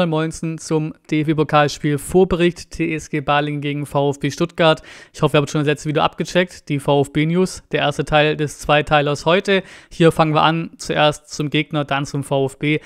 U19 zum DFB-Pokalspiel Vorbericht TSG Baling gegen VfB Stuttgart. Ich hoffe, ihr habt schon das letzte Video abgecheckt, die VfB-News, der erste Teil des Zweiteilers heute. Hier fangen wir an, zuerst zum Gegner, dann zum VfB.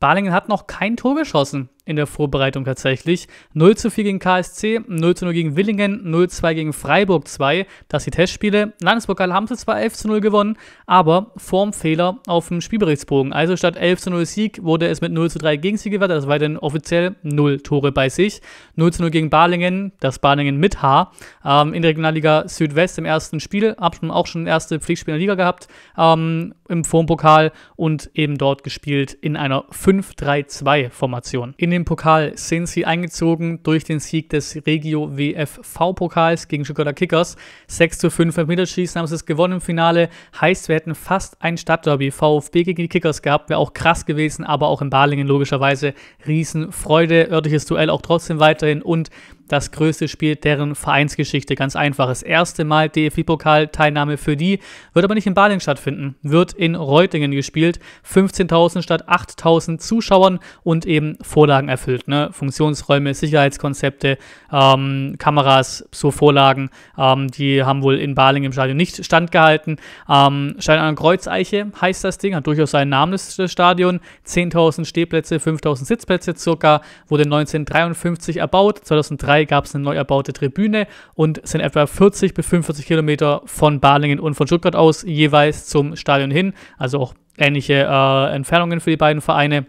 Balingen hat noch kein Tor geschossen in der Vorbereitung tatsächlich. 0 zu 4 gegen KSC, 0 zu 0 gegen Willingen, 0 zu 2 gegen Freiburg 2. Das sind die Testspiele. Landespokal haben sie zwar 11 zu 0 gewonnen, aber Formfehler auf dem Spielberichtsbogen. Also statt 11 zu 0 Sieg wurde es mit 0 zu 3 gegen sie gewertet. Das war dann offiziell 0 Tore bei sich. 0 zu 0 gegen Balingen, das Balingen mit H. Ähm, in der Regionalliga Südwest im ersten Spiel. Hab schon auch schon erste Pflichtspiel in der Liga gehabt. Ähm, Im Formpokal und eben dort gespielt in einer 5-3-2-Formation. In den Pokal sind sie eingezogen durch den Sieg des Regio WFV-Pokals gegen Stuttgarter Kickers. 6 zu 5 mit Meterschießen haben sie es gewonnen im Finale. Heißt, wir hätten fast ein Stadtderby VfB gegen die Kickers gehabt. Wäre auch krass gewesen, aber auch in Balingen logischerweise. Riesenfreude, örtliches Duell auch trotzdem weiterhin und das größte Spiel deren Vereinsgeschichte. Ganz einfaches. Erste Mal DFB-Pokal-Teilnahme für die. Wird aber nicht in Baling stattfinden. Wird in Reutingen gespielt. 15.000 statt 8.000 Zuschauern und eben Vorlagen erfüllt. Ne? Funktionsräume, Sicherheitskonzepte, ähm, Kameras, so Vorlagen. Ähm, die haben wohl in Baling im Stadion nicht standgehalten. Ähm, Stein an Kreuzeiche heißt das Ding. Hat durchaus seinen Namen, das Stadion. 10.000 Stehplätze, 5.000 Sitzplätze circa. Wurde 1953 erbaut. 2003 2003 gab es eine neu erbaute Tribüne und sind etwa 40 bis 45 Kilometer von Balingen und von Stuttgart aus jeweils zum Stadion hin. Also auch ähnliche äh, Entfernungen für die beiden Vereine.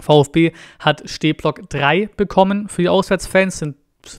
VfB hat Stehblock 3 bekommen für die Auswärtsfans, sind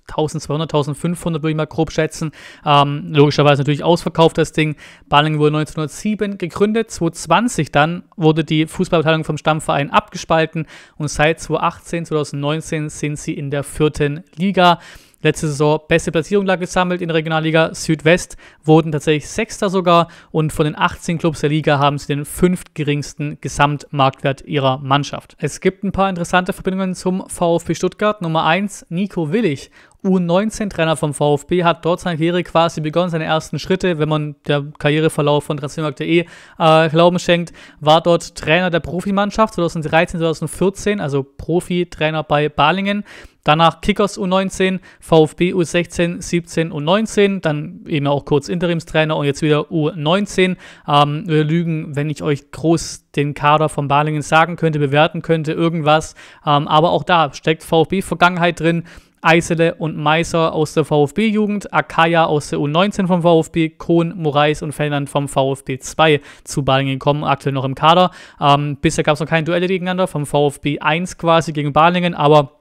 1200, 1500 würde ich mal grob schätzen. Ähm, logischerweise natürlich ausverkauft das Ding. Balling wurde 1907 gegründet. 2020 dann wurde die Fußballabteilung vom Stammverein abgespalten und seit 2018, 2019 sind sie in der vierten Liga. Letzte Saison beste Platzierung gesammelt in der Regionalliga Südwest, wurden tatsächlich Sechster sogar und von den 18 Clubs der Liga haben sie den fünftgeringsten Gesamtmarktwert ihrer Mannschaft. Es gibt ein paar interessante Verbindungen zum VfB Stuttgart. Nummer 1 Nico Willig U19-Trainer vom VfB, hat dort seine Karriere quasi begonnen, seine ersten Schritte, wenn man der Karriereverlauf von transfermarkt.de äh, Glauben schenkt, war dort Trainer der Profimannschaft 2013, 2014, also Profi-Trainer bei Balingen. Danach Kickers U19, VfB U16, 17 und 19, dann eben auch kurz Interimstrainer und jetzt wieder U19. Ähm, wir lügen, wenn ich euch groß den Kader von Balingen sagen könnte, bewerten könnte, irgendwas. Ähm, aber auch da steckt VfB-Vergangenheit drin. Eisele und Meiser aus der VfB-Jugend, Akaya aus der U19 vom VfB, Kohn, Moraes und Ferdinand vom VfB 2 zu Balingen gekommen, aktuell noch im Kader. Ähm, bisher gab es noch keine Duelle gegeneinander, vom VfB 1 quasi gegen Balingen, aber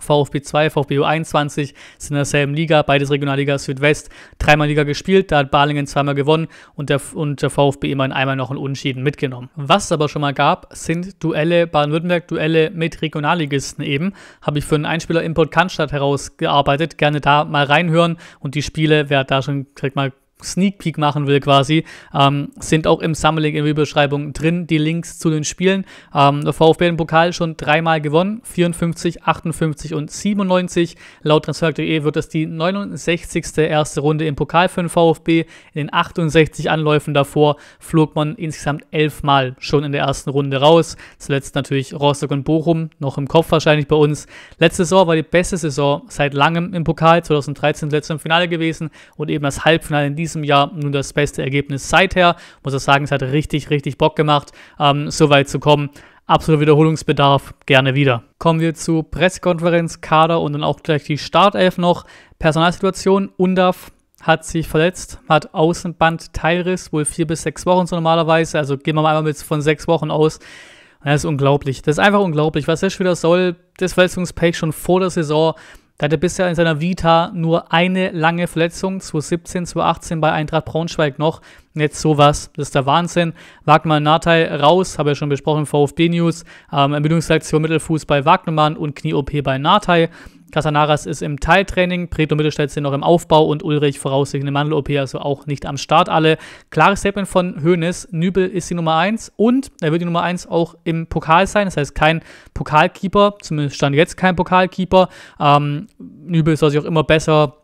VfB 2, VfB U21 sind in derselben Liga, beides Regionalliga Südwest, dreimal Liga gespielt, da hat Balingen zweimal gewonnen und der, und der VfB immerhin einmal noch einen Unentschieden mitgenommen. Was es aber schon mal gab, sind Duelle Baden-Württemberg, Duelle mit Regionalligisten eben, habe ich für einen Einspieler Import Cannstatt herausgearbeitet, gerne da mal reinhören und die Spiele, wer da schon, kriegt mal Sneak Peek machen will quasi, ähm, sind auch im Summerlink in der Beschreibung drin, die Links zu den Spielen. Ähm, der VfB hat den Pokal schon dreimal gewonnen, 54, 58 und 97. Laut Transfer.de wird das die 69. erste Runde im Pokal für den VfB. In den 68 Anläufen davor flog man insgesamt elfmal schon in der ersten Runde raus. Zuletzt natürlich Rostock und Bochum, noch im Kopf wahrscheinlich bei uns. Letzte Saison war die beste Saison seit langem im Pokal, 2013 letzte im Finale gewesen und eben das Halbfinale in diesem diesem Jahr nun das beste Ergebnis seither. Muss ich sagen, es hat richtig, richtig Bock gemacht, ähm, so weit zu kommen. Absoluter Wiederholungsbedarf, gerne wieder. Kommen wir zu Pressekonferenz, Kader und dann auch gleich die Startelf noch. Personalsituation, UNDAF hat sich verletzt, hat Außenbandteilriss, wohl vier bis sechs Wochen so normalerweise, also gehen wir mal einmal mit von sechs Wochen aus. Das ist unglaublich. Das ist einfach unglaublich, was der Spieler soll. Das Verletzungspech schon vor der Saison. Da hatte bisher in seiner Vita nur eine lange Verletzung, 2017, 2018 bei Eintracht Braunschweig noch. Und jetzt sowas, das ist der Wahnsinn. Wagner Nateil raus, habe ich ja schon besprochen, VfB News. Ähm, Ermüdungsreaktion Mittelfuß bei Wagnermann und Knie-OP bei Nateil. Casanaras ist im Teiltraining, Preto Mittelstädt sind noch im Aufbau und Ulrich voraussichtlich Mandel-OP, also auch nicht am Start alle. Klares Statement von Hoeneß, Nübel ist die Nummer 1 und er wird die Nummer 1 auch im Pokal sein, das heißt kein Pokalkeeper, zumindest stand jetzt kein Pokalkeeper. Ähm, Nübel soll sich auch immer besser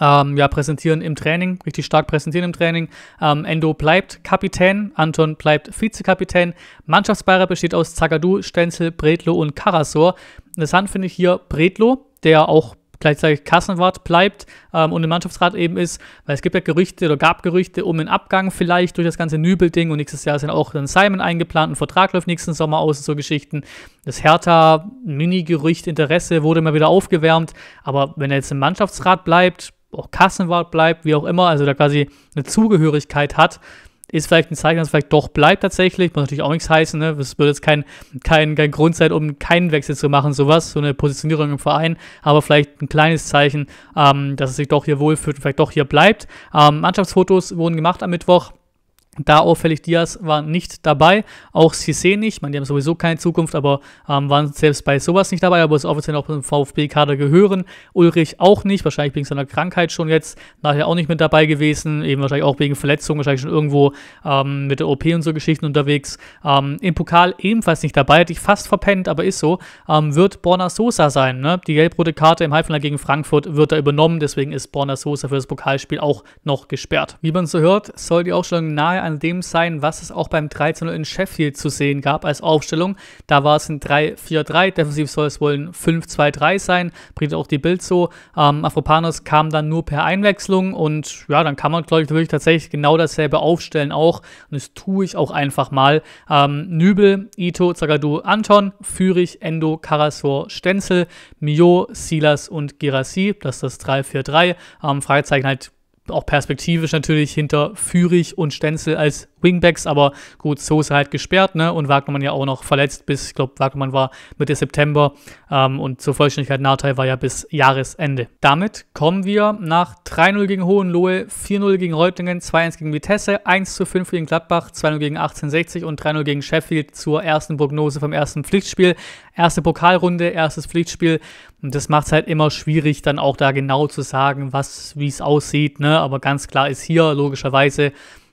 ähm, ja, präsentieren im Training, richtig stark präsentieren im Training. Ähm, Endo bleibt Kapitän, Anton bleibt Vizekapitän. Mannschaftsbeirat besteht aus Zagadou, Stenzel, Bredlo und Karasor. Interessant finde ich hier Bredlo, der auch gleichzeitig Kassenwart bleibt ähm, und im Mannschaftsrat eben ist, weil es gibt ja Gerüchte oder gab Gerüchte um einen Abgang vielleicht durch das ganze Nübel-Ding und nächstes Jahr sind auch dann Simon eingeplant, ein Vertrag läuft nächsten Sommer aus und so Geschichten. Das Hertha-Mini-Gerücht, Interesse wurde immer wieder aufgewärmt, aber wenn er jetzt im Mannschaftsrat bleibt, auch Kassenwart bleibt, wie auch immer, also da quasi eine Zugehörigkeit hat, ist vielleicht ein Zeichen, dass es vielleicht doch bleibt tatsächlich. Muss natürlich auch nichts heißen. Ne? Das würde jetzt kein, kein, kein Grund sein, um keinen Wechsel zu machen, sowas, so eine Positionierung im Verein. Aber vielleicht ein kleines Zeichen, ähm, dass es sich doch hier wohlfühlt und vielleicht doch hier bleibt. Ähm, Mannschaftsfotos wurden gemacht am Mittwoch. Da auffällig Diaz war nicht dabei, auch Cissé nicht. Ich meine, die haben sowieso keine Zukunft, aber ähm, waren selbst bei sowas nicht dabei, aber es offiziell auch zum VfB-Kader gehören. Ulrich auch nicht, wahrscheinlich wegen seiner Krankheit schon jetzt, nachher auch nicht mit dabei gewesen, eben wahrscheinlich auch wegen Verletzungen, wahrscheinlich schon irgendwo ähm, mit der OP und so Geschichten unterwegs. Ähm, Im Pokal ebenfalls nicht dabei, hätte ich fast verpennt, aber ist so. Ähm, wird Borna Sosa sein, ne? Die gelb-rote Karte im Halbfinale gegen Frankfurt wird da übernommen, deswegen ist Borna Sosa für das Pokalspiel auch noch gesperrt. Wie man so hört, soll die Aufstellung nahe an dem sein, was es auch beim 13 in Sheffield zu sehen gab als Aufstellung. Da war es ein 3-4-3, defensiv soll es wohl ein 5-2-3 sein, bringt auch die Bild so. Ähm, Afropanos kam dann nur per Einwechslung und ja, dann kann man, glaube ich, wirklich tatsächlich genau dasselbe aufstellen auch. Und das tue ich auch einfach mal. Ähm, Nübel, Ito, Zagadou, Anton, Fürich, Endo, Karasor, Stenzel, Mio, Silas und Girassi. Das ist das 3-4-3. Ähm, Fragezeichen halt auch perspektivisch natürlich hinter Fürich und Stenzel als Wingbacks, aber gut, Soße halt gesperrt, ne? Und Wagnermann ja auch noch verletzt bis, ich glaube, Wagnermann war Mitte September ähm, und zur Vollständigkeit Nachteil war ja bis Jahresende. Damit kommen wir nach 3-0 gegen Hohenlohe, 4-0 gegen Reutlingen, 2-1 gegen Vitesse, 1-5 gegen Gladbach, 2-0 gegen 1860 und 3-0 gegen Sheffield zur ersten Prognose vom ersten Pflichtspiel. Erste Pokalrunde, erstes Pflichtspiel. Und das macht es halt immer schwierig, dann auch da genau zu sagen, was, wie es aussieht, ne? Aber ganz klar ist hier logischerweise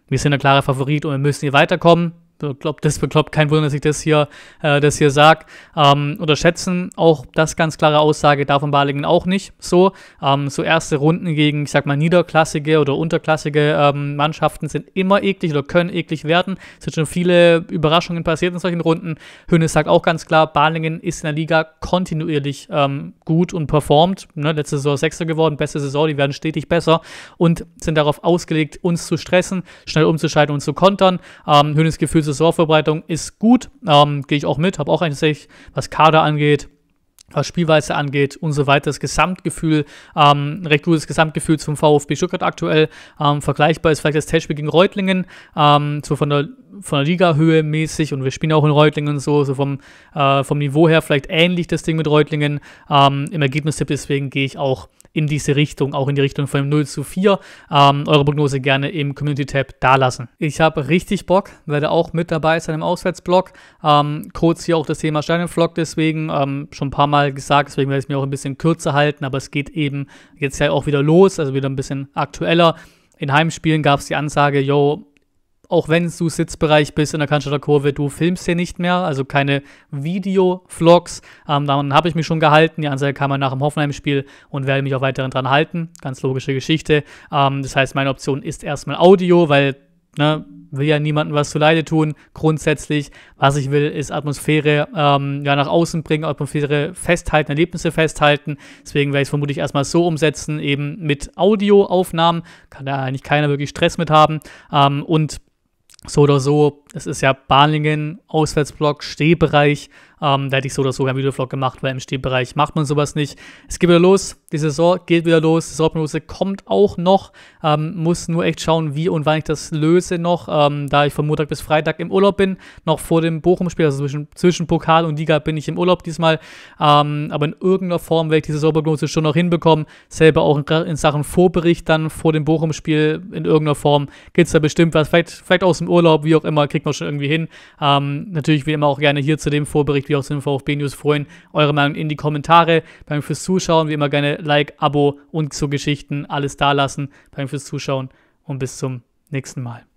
wir sind der klare Favorit und wir müssen hier weiterkommen bekloppt ist bekloppt. Kein Wunder, dass ich das hier, äh, das hier sage. Ähm, unterschätzen auch das ganz klare Aussage davon Balingen auch nicht so. Ähm, so erste Runden gegen, ich sag mal, niederklassige oder unterklassige ähm, Mannschaften sind immer eklig oder können eklig werden. Es sind schon viele Überraschungen passiert in solchen Runden. Hönes sagt auch ganz klar, Balingen ist in der Liga kontinuierlich ähm, gut und performt. Ne, letzte Saison Sechster geworden, beste Saison, die werden stetig besser und sind darauf ausgelegt, uns zu stressen, schnell umzuschalten und zu kontern. Ähm, Hönes Gefühl diese ist gut, ähm, gehe ich auch mit, habe auch eigentlich, was Kader angeht, was Spielweise angeht und so weiter. Das Gesamtgefühl, ähm, ein recht gutes Gesamtgefühl zum VfB Stuttgart aktuell. Ähm, vergleichbar ist vielleicht das Testspiel gegen Reutlingen, ähm, so von der, von der Liga-Höhe mäßig und wir spielen auch in Reutlingen so, so vom, äh, vom Niveau her vielleicht ähnlich das Ding mit Reutlingen. Ähm, Im Ergebnistipp deswegen gehe ich auch in diese Richtung, auch in die Richtung von 0 zu 4. Ähm, eure Prognose gerne im Community-Tab dalassen. Ich habe richtig Bock, werde auch mit dabei sein im Auswärtsblog. Ähm, kurz hier auch das Thema Sternenvlog, deswegen ähm, schon ein paar Mal gesagt, deswegen werde ich es mir auch ein bisschen kürzer halten, aber es geht eben jetzt ja auch wieder los, also wieder ein bisschen aktueller. In Heimspielen gab es die Ansage, yo, auch wenn du Sitzbereich bist in der Kanzlerkurve, du filmst hier nicht mehr, also keine Video-Vlogs. Ähm, daran habe ich mich schon gehalten. Die Anzeige kam nach dem Hoffenheim-Spiel und werde mich auch weiterhin dran halten. Ganz logische Geschichte. Ähm, das heißt, meine Option ist erstmal Audio, weil ne, will ja niemandem was zu Leide tun, grundsätzlich. Was ich will, ist Atmosphäre ähm, ja, nach außen bringen, Atmosphäre festhalten, Erlebnisse festhalten. Deswegen werde ich es vermutlich erstmal so umsetzen, eben mit Audioaufnahmen. Kann da eigentlich keiner wirklich Stress mit haben. Ähm, und so oder so, es ist ja Balingen, Auswärtsblock, Stehbereich, ähm, da hätte ich so oder so einen Videovlog gemacht, weil im Stehbereich macht man sowas nicht. Es geht wieder los, die Saison geht wieder los, die Saisonprognose kommt auch noch. Ähm, muss nur echt schauen, wie und wann ich das löse noch, ähm, da ich von Montag bis Freitag im Urlaub bin, noch vor dem Bochum-Spiel, also zwischen, zwischen Pokal und Liga bin ich im Urlaub diesmal. Ähm, aber in irgendeiner Form werde ich diese Saisonprognose schon noch hinbekommen. Selber auch in, in Sachen Vorbericht dann vor dem Bochum-Spiel in irgendeiner Form gibt es da bestimmt was. Vielleicht, vielleicht aus dem Urlaub, wie auch immer, kriegt man schon irgendwie hin. Ähm, natürlich wie immer auch gerne hier zu dem Vorbericht natürlich auch zum VfB News freuen. Eure Meinung in die Kommentare. Danke fürs Zuschauen. Wie immer gerne Like, Abo und so Geschichten alles da lassen. Danke fürs Zuschauen und bis zum nächsten Mal.